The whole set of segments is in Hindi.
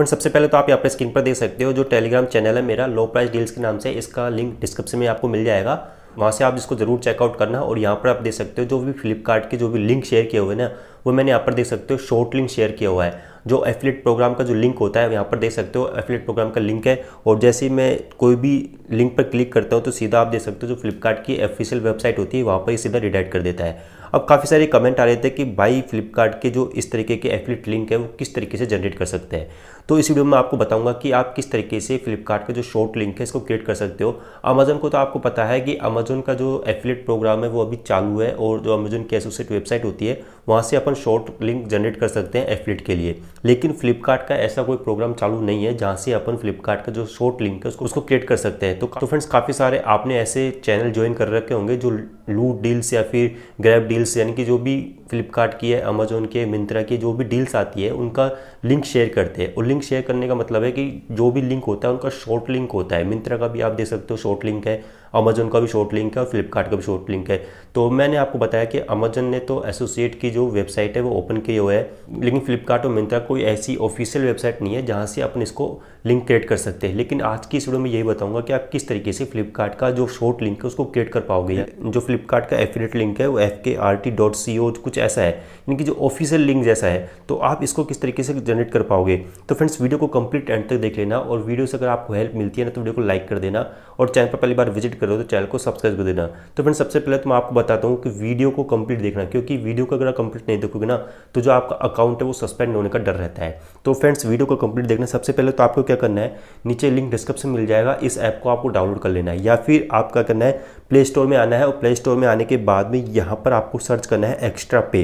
फ्रेंड सबसे पहले तो आप यहाँ पर स्क्रीन पर देख सकते हो जो टेलीग्राम चैनल है मेरा लो प्राइस डील्स के नाम से इसका लिंक डिस्क्रिप्शन में आपको मिल जाएगा वहाँ से आप इसको ज़रूर चेकआउट करना और यहाँ पर आप देख सकते हो जो भी फ्लिपकार्ट के जो भी लिंक शेयर किए हुए ना वो मैंने यहाँ पर देख सकते हो शॉर्ट लिंक शेयर किया हुआ है जो एफिलेट प्रोग्राम का जो लिंक होता है यहाँ पर देख सकते हो एफिलेट प्रोग्राम का लिंक है और जैसे ही मैं कोई भी लिंक पर क्लिक करता हूँ तो सीधा आप देख सकते हो जो फ्लिपकार्ट की ऑफिशियल वेबसाइट होती है वहाँ पर ही सीधा रिडाइट कर देता है अब काफ़ी सारे कमेंट आ रहे थे कि भाई फ्लिपकार्ट के जो इस तरीके के एफिलेट लिंक है वो किस तरीके से जनरेट कर सकते हैं तो इस वीडियो में आपको बताऊंगा कि आप किस तरीके से फ्लिपकार्ट का जो शॉर्ट लिंक है इसको क्रिएट कर सकते हो अमेजन को तो आपको पता है कि अमेजन का जो एफिलेट प्रोग्राम है वो अभी चालू है और जो अमेजन की एसोसिएट वेबसाइट होती है वहाँ से अपन शॉर्ट लिंक जनरेट कर सकते हैं एफिलेट के लिए लेकिन फ्लिपकार्ट का ऐसा कोई प्रोग्राम चालू नहीं है जहाँ से अपन फ्लिपकार्ट का जो शॉर्ट लिंक है उसको उसको क्रिएट कर सकते हैं तो, तो फ्रेंड्स काफ़ी सारे आपने ऐसे चैनल ज्वाइन कर रखे होंगे जो लूट डील्स या फिर ग्रैप डील्स यानी कि जो भी फ्लिपकार्ट की है अमेजोन की है मिंत्रा की जो भी डील्स आती है उनका लिंक शेयर करते हैं और लिंक शेयर करने का मतलब है कि जो भी लिंक होता है उनका शॉर्ट लिंक होता है मिंत्रा का भी आप देख सकते हो शॉर्ट लिंक है अमेजन का भी शॉर्ट लिंक है और फ्लिपकार्ट का भी शॉर्ट लिंक है तो मैंने आपको बताया कि अमेजन ने तो एसोसिएट की जो वेबसाइट है वो ओपन की हुआ है लेकिन फ्लिपकार्ट और मिंत्रा कोई ऐसी ऑफिशियल वेबसाइट नहीं है जहाँ से अपन इसको लिंक क्रिएट कर सकते हैं लेकिन आज की इस वीडियो में यही बताऊंगा कि आप किस तरीके से फ्लिपकार्ट का जो शॉर्ट लिंक है उसको क्रिएट कर पाओगे जो फ्लिपकार्ट का एफिलेट लिंक है वो F K R T dot C O कुछ ऐसा है इनकी जो ऑफिशियल लिंक जैसा है तो आप इसको किस तरीके से जनरेट कर पाओगे तो फ्रेंड्स वीडियो को कंप्लीट एंड तक देख लेना और वीडियो से अगर आपको हेल्प मिलती है ना तो वीडियो को लाइक कर देना और चैनल पर पहली बार विजिट कर रहे हो तो चैनल को सब्सक्राइब कर देना तो फ्रेंड सबसे पहले तो मैं आपको बताता हूँ कि वीडियो को कंप्लीट देखना क्योंकि वीडियो को अगर कंप्लीट नहीं देखोगे ना तो जो आपका अकाउंट है वो सस्पेंड होने का डर रहता है तो फ्रेंड्स वीडियो को कंप्लीट देखना सबसे पहले तो आपको क्या करना है नीचे लिंक डिस्क्रिप्शन मिल जाएगा इस ऐप को आपको डाउनलोड कर लेना है या फिर आप क्या करना है प्ले स्टोर में आना है और प्ले स्टोर में आने के बाद में यहाँ पर आपको सर्च करना है एक्स्ट्रा पे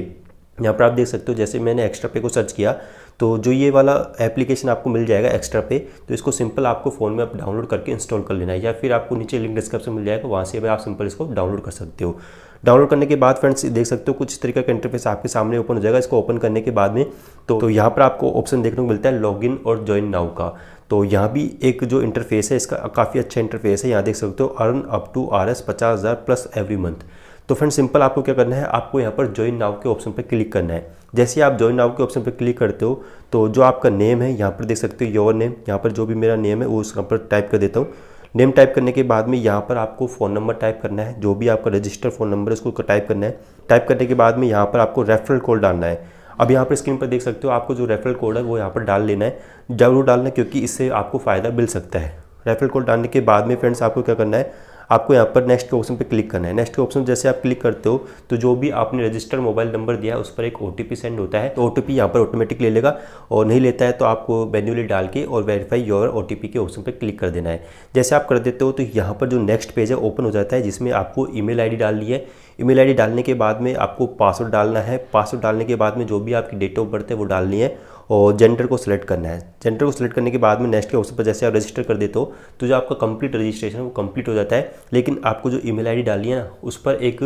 यहाँ पर आप देख सकते हो जैसे मैंने एक्स्ट्रा पे को सर्च किया तो जो ये वाला एप्लीकेशन आपको मिल जाएगा एक्स्ट्रा पे तो इसको सिंपल आपको फ़ोन में आप डाउनलोड करके इंस्टॉल कर लेना है या फिर आपको नीचे लिंक डिस्क्रिप्शन मिल जाएगा वहाँ से भी आप सिंपल इसको डाउनलोड कर सकते हो डाउनलोड करने के बाद फ्रेंड्स देख सकते हो कुछ इस तरीके का इंटरफेस आपके सामने ओपन हो जाएगा इसको ओपन करने के बाद में तो, तो यहाँ पर आपको ऑप्शन देखने को मिलता है लॉगिन और ज्वाइन नाउ का तो यहाँ भी एक जो इंटरफेस है इसका काफ़ी अच्छा इंटरफेस है यहाँ देख सकते हो earn up to R S पचास हज़ार प्लस एवरी मंथ तो फ्रेंड सिंपल आपको क्या करना है आपको यहाँ पर ज्वाइन नाव के ऑप्शन पर क्लिक करना है जैसे आप ज्वाइन नाव के ऑप्शन पर क्लिक करते हो तो जो आपका नेम है यहाँ पर देख सकते हो योर नेम यहाँ पर जो भी मेरा नेम है वो उस यहाँ पर टाइप कर देता हूँ नेम टाइप करने के बाद में यहाँ पर आपको फ़ोन नंबर टाइप करना है जो भी आपका रजिस्टर फ़ोन नंबर है उसको टाइप करना है टाइप करने के बाद में यहाँ पर आपको रेफरल कोड डालना है अब यहाँ पर स्क्रीन पर देख सकते हो आपको जो रेफरल कोड है वो यहाँ पर डाल लेना है जरूर डालना है क्योंकि इससे आपको फ़ायदा मिल सकता है रेफरल कोड डालने के बाद में फ्रेंड्स आपको क्या करना है आपको यहाँ पर नेक्स्ट के ऑप्शन पे क्लिक करना है नेक्स्ट के ऑप्शन जैसे आप क्लिक करते हो तो जो भी आपने रजिस्टर्ड मोबाइल नंबर दिया है उस पर एक ओ सेंड होता है तो ओ टी यहाँ पर ऑटोमेटिक ले लेगा और नहीं लेता है तो आपको मैन्युअली डाल के और वेरीफाई योर ओ के ऑप्शन पर क्लिक कर देना है जैसे आप कर देते हो तो यहाँ पर जो नेक्स्ट पेज है ओपन हो जाता है जिसमें आपको ईमेल आईडी डालनी है ई मेल डालने के बाद में आपको पासवर्ड डालना है पासवर्ड डालने के बाद में जो भी आपकी डेट ऑफ बर्थ है वो डालनी है और जेंडर को सिलेक्ट करना है जेंडर को सिलेक्ट करने के बाद में नेक्स्ट के ऑप्शन पर जैसे आप रजिस्टर कर देते हो तो जो आपका कंप्लीट रजिस्ट्रेशन वो कंप्लीट हो जाता है लेकिन आपको जो ईमेल आईडी डालनी है ना उस पर एक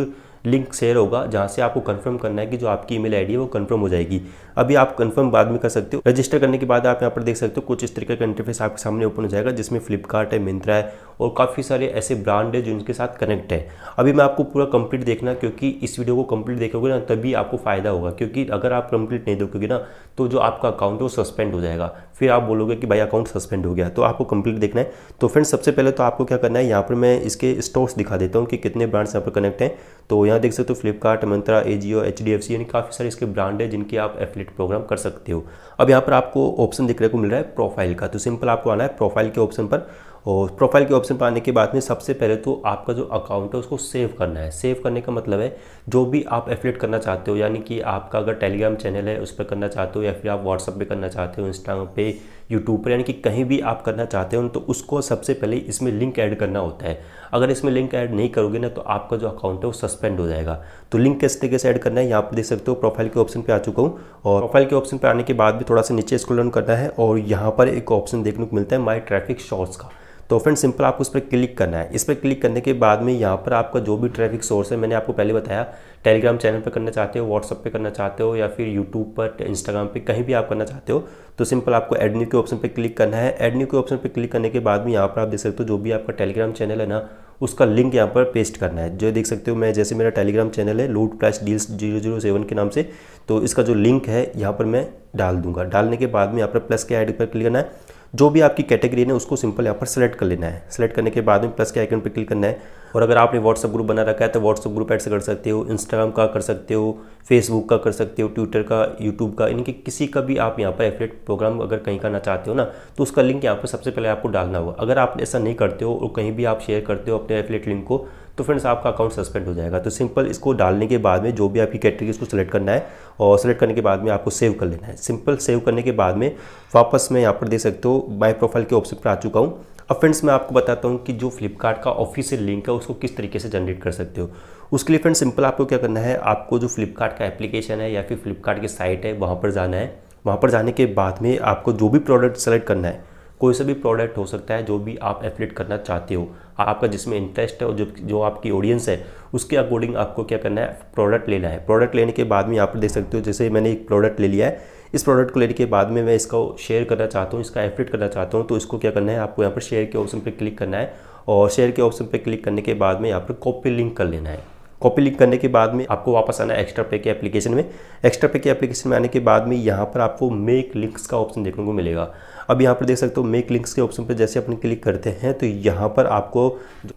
लिंक शेयर होगा जहाँ से आपको कंफर्म करना है कि जो आपकी ईमेल आईडी है वो कंफर्म हो जाएगी अभी आप कंफर्म बाद में कर सकते हो रजिस्टर करने के बाद आप यहाँ पर देख सकते हो कुछ इस तरीके का इंटरफेस आपके सामने ओपन हो जाएगा जिसमें फ्लिपकार्ट है मिंत्रा है और काफ़ी सारे ऐसे ब्रांड है जो इनके साथ कनेक्ट है अभी मैं आपको पूरा कंप्लीट देखना क्योंकि इस वीडियो को कंप्लीट देखोगे ना तभी आपको फ़ायदा होगा क्योंकि अगर आप कंप्लीट नहीं देखोगे ना तो जो आपका अकाउंट है वो सस्पेंड हो जाएगा फिर आप बोलोगे कि भाई अकाउंट सस्पेंड हो गया तो आपको कंप्लीट देखना है तो फ्रेंड सबसे पहले तो आपको क्या करना है यहाँ पर मैं इसके स्टोर्स दिखा देता हूँ कि कितने ब्रांड्स यहाँ पर कनेक्ट हैं तो यहाँ देख सकते हो Flipkart Myntra Ajio H D F C यानी काफ़ी सारे इसके ब्रांड है जिनके आप एफिलेट प्रोग्राम कर सकते हो अब यहाँ पर आपको ऑप्शन देखने को मिल रहा है प्रोफाइल का तो सिंपल आपको आना है प्रोफाइल के ऑप्शन पर और प्रोफाइल के ऑप्शन पर आने के बाद में सबसे पहले तो आपका जो अकाउंट है उसको सेव करना है सेव करने का मतलब है जो भी आप एफिलेट करना चाहते हो यानी कि आपका अगर टेलीग्राम चैनल है उस पर करना चाहते हो या फिर आप व्हाट्सअप पर करना चाहते हो इंस्टा पे यूट्यूब पर यानी कि कहीं भी आप करना चाहते हो तो उसको सबसे पहले इसमें लिंक ऐड करना होता है अगर इसमें लिंक ऐड नहीं करोगे ना तो आपका जो अकाउंट है वो सस्पेंड हो जाएगा तो लिंक किस तरीके से ऐड करना है यहाँ पर देख सकते हो प्रोफाइल के ऑप्शन पर आ चुका हूँ और प्रोफाइल के ऑप्शन पर आने के बाद भी थोड़ा सा नीचे स्क्रॉल करना है और यहाँ पर एक ऑप्शन देखने को मिलता है माई ट्रैफिक शॉर्ट्स का तो फ्रेंड सिंपल आपको इस पर क्लिक करना है इस पर क्लिक करने के बाद में यहाँ पर आपका जो भी ट्रैफिक सोर्स है मैंने आपको पहले बताया टेलीग्राम चैनल पर करना चाहते हो व्हाट्सअप पे करना चाहते हो या फिर यूट्यूब पर इंस्टाग्राम पे कहीं भी आप करना चाहते हो तो सिंपल आपको एड न्यू के ऑप्शन पर क्लिक करना है एड न्यू के ऑप्शन पर क्लिक करने के बाद में यहाँ पर आप देख सकते हो जो भी आपका टेलीग्राम चैनल है ना उसका लिंक यहाँ पर पेस्ट करना है जो देख सकते हो मैं जैसे मेरा टेलीग्राम चैनल है loot plus deals zero zero seven के नाम से तो इसका जो लिंक है यहाँ पर मैं डाल दूंगा डालने के बाद में यहाँ पर प्लस के ऐड पर क्लिक करना है जो भी आपकी कैटेगरी है उसको सिंपल यहाँ पर सेलेक्ट कर लेना है सेलेक्ट करने के बाद में प्लस के आइकन पर क्लिक करना है और अगर आपने व्हाट्सअप ग्रुप बना रखा है तो व्हाट्सअप ग्रुप ऐड कर सकते हो इंस्टाग्राम का कर सकते हो फेसबुक का कर सकते हो ट्विटर का यूट्यूब का इनके किसी का भी आप यहाँ पर एफिलेट प्रोग्राम अगर कहीं करना चाहते हो ना तो उसका लिंक यहाँ पर सबसे पहले आपको डालना होगा अगर आप ऐसा नहीं करते हो और कहीं भी आप शेयर करते हो अपने एफिलेट लिंक को तो फ्रेंड्स आपका अकाउंट सस्पेंड हो जाएगा तो सिंपल इसको डालने के बाद में जो भी आपकी कैटेगरी उसको सेलेक्ट करना है और सेलेक्ट करने के बाद में आपको सेव कर लेना है सिंपल सेव करने के बाद में वापस मैं यहाँ पर देख सकते हो माई प्रोफाइल के ऑप्शन पर आ चुका हूँ अब फ्रेंड्स मैं आपको बताता हूँ कि जो फ्लिपकार्ट का ऑफिशियल लिंक है उसको किस तरीके से जनरेट कर सकते हो उसके लिए फ्रेंड्स सिंपल आपको क्या करना है आपको जो फ्लिपकार्ट का एप्लीकेशन है या फिर फ्लिपकार्ट की साइट है वहाँ पर जाना है वहाँ पर जाने के बाद में आपको जो भी प्रोडक्ट सेलेक्ट करना है कोई सा भी प्रोडक्ट हो सकता है जो भी आप एफिलेट करना चाहते हो आपका जिसमें इंटरेस्ट है और जो जो आपकी ऑडियंस है उसके अकॉर्डिंग आपको क्या करना है प्रोडक्ट लेना है प्रोडक्ट लेने के बाद में यहाँ पर देख सकते हो जैसे मैंने एक प्रोडक्ट ले लिया है इस प्रोडक्ट को लेने के बाद में मैं इसको शेयर करना चाहता हूँ इसका एफिलेट करना चाहता हूँ तो इसको क्या करना है आपको यहाँ पर शेयर के ऑप्शन पर क्लिक करना है और शेयर के ऑप्शन पर क्लिक करने के बाद में यहाँ पर कॉपी लिंक कर लेना है कॉपी लिंक करने के बाद में आपको वापस आना है एक्स्ट्रा पे के एप्लीकेशन में एक्स्ट्रा पे के एप्लीकेशन में आने के बाद में यहाँ पर आपको मेक लिंक्स का ऑप्शन देखने को मिलेगा अब यहाँ पर देख सकते हो मेक लिंक्स के ऑप्शन पर जैसे अपन क्लिक करते हैं तो यहाँ पर आपको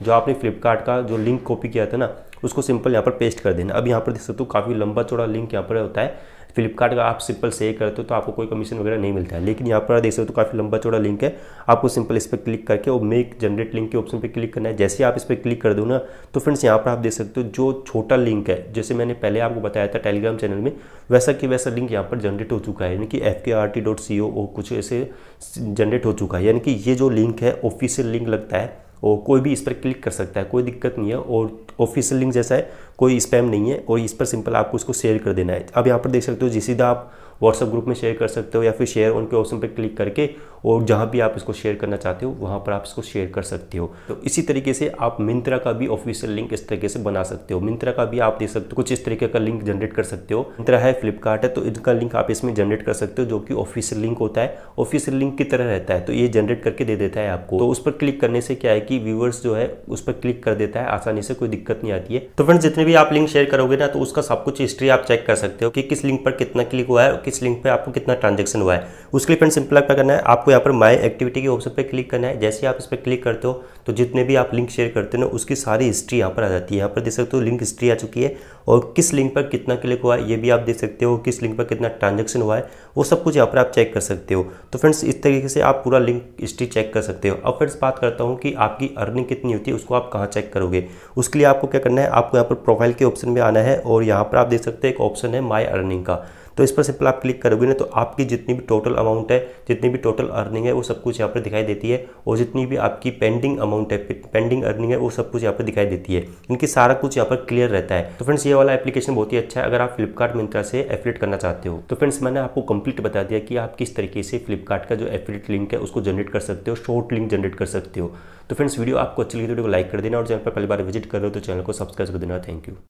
जो आपने फ्लिपकार्ट का जो लिंक कॉपी किया था ना उसको सिंपल यहाँ पर पेस्ट कर देना अब यहाँ पर देख सकते हो काफ़ी लंबा चौड़ा लिंक यहाँ पर होता है फ्लिपकार्ट का आप सिंपल से करते हो तो आपको कोई कमीशन वगैरह नहीं मिलता है लेकिन यहाँ पर देख सकते हो तो काफ़ी लंबा चौड़ा लिंक है आपको सिंपल इस पर क्लिक करके और मेक जनरेट लिंक के ऑप्शन पर क्लिक करना है जैसे आप इस पर क्लिक कर दो ना तो फ्रेंड्स यहाँ पर आप देख सकते हो जो छोटा लिंक है जैसे मैंने पहले आपको बताया था टेलीग्राम चैनल में वैसा कि वैसा लिंक यहाँ पर जनरेट हो चुका है यानी कि F K R T dot C O कुछ ऐसे जनरेट हो चुका है यानी कि ये जो लिंक है ऑफिशियल लिंक लगता है और कोई भी इस पर क्लिक कर सकता है कोई दिक्कत नहीं है और ऑफिशियल लिंक जैसा है कोई स्पैम नहीं है और इस पर सिंपल आपको इसको शेयर कर देना है अब यहाँ पर देख सकते हो जिस सीधा आप व्हाट्सअप ग्रुप में शेयर कर सकते हो या फिर शेयर उनके ऑप्शन पर क्लिक करके और जहाँ भी आप इसको शेयर करना चाहते हो वहाँ पर आप इसको शेयर कर सकते हो तो इसी तरीके से आप मिंत्रा का भी ऑफिशियल लिंक इस तरीके से बना सकते हो मिंत्रा का भी आप देख सकते हो कुछ इस तरीके का लिंक जनरेट कर सकते हो मिंत्रा है फ्लिपकार्ट है तो इनका लिंक आप इसमें जनरेट कर सकते हो जो कि ऑफिशियल लिंक होता है ऑफिशियल लिंक की तरह रहता है तो ये जनरेट करके दे देता है आपको तो उस पर क्लिक करने से क्या है कि व्यूवर्स जो है उस पर क्लिक कर देता है आसानी से कोई दिक्कत नहीं आती है तो फ्रेंड्स जितने भी भी आप लिंक शेयर करोगे ना तो उसका सब कुछ हिस्ट्री आप चेक कर सकते हो कि किस लिंक पर कितना क्लिक हुआ है और किस लिंक पर आपको कितना ट्रांजेक्शन हुआ है उसके लिए फ्रेंड सिंपल आपका करना है आपको यहाँ पर माई एक्टिविटी के ऑप्शन पर क्लिक करना है जैसे आप इस पर क्लिक करते हो तो जितने भी आप लिंक शेयर करते हो ना उसकी सारी हिस्ट्री यहाँ पर आ जाती है यहाँ पर देख सकते हो लिंक हिस्ट्री आ चुकी है और किस लिंक पर कितना क्लिक हुआ है ये भी आप देख सकते हो किस लिंक पर कितना ट्रांजेक्शन हुआ है वो सब कुछ यहाँ पर आप चेक कर सकते हो तो फ्रेंड्स इस तरीके से आप पूरा लिंक हिस्ट्री चेक कर सकते हो अब फ्रेंड्स बात करता हूँ कि आपकी अर्निंग कितनी होती है उसको आप कहाँ चेक करोगे उसके लिए आपको क्या करना है आपको यहाँ पर प्रोफाइल के ऑप्शन में आना है और यहाँ पर आप देख सकते हैं एक ऑप्शन है माई अर्निंग का तो इस पर सिंपल आप क्लिक करोगे ना तो आपकी जितनी भी टोटल अमाउंट है जितनी भी टोटल अर्निंग है वो सब कुछ यहाँ पर दिखाई देती है और जितनी भी आपकी पेंडिंग अमाउंट है पेंडिंग अर्निंग है वो सब कुछ यहाँ पर दिखाई देती है इनकी सारा कुछ यहाँ पर क्लियर रहता है तो फ्रेंड्स ये वाला एप्लीकेशन बहुत ही अच्छा है अगर आप फ्लिपकार्ट मिंत्रा से एफिलेट करना चाहते हो तो फ्रेंड्स मैंने आपको कंप्लीट बता दिया कि आप किस तरीके से फ्लिपकार्ट का जो एफिलेट लिंक है उसको जनरेट कर सकते हो शॉर्ट लिंक जनरेट कर सकते हो तो फ्रेंड्स वीडियो आपको अच्छी लगी तो वीडियो को लाइक कर देना और चैनल पर पहली बार विजिट कर रहे हो तो चैनल को सब्सक्राइब कर देना थैंक यू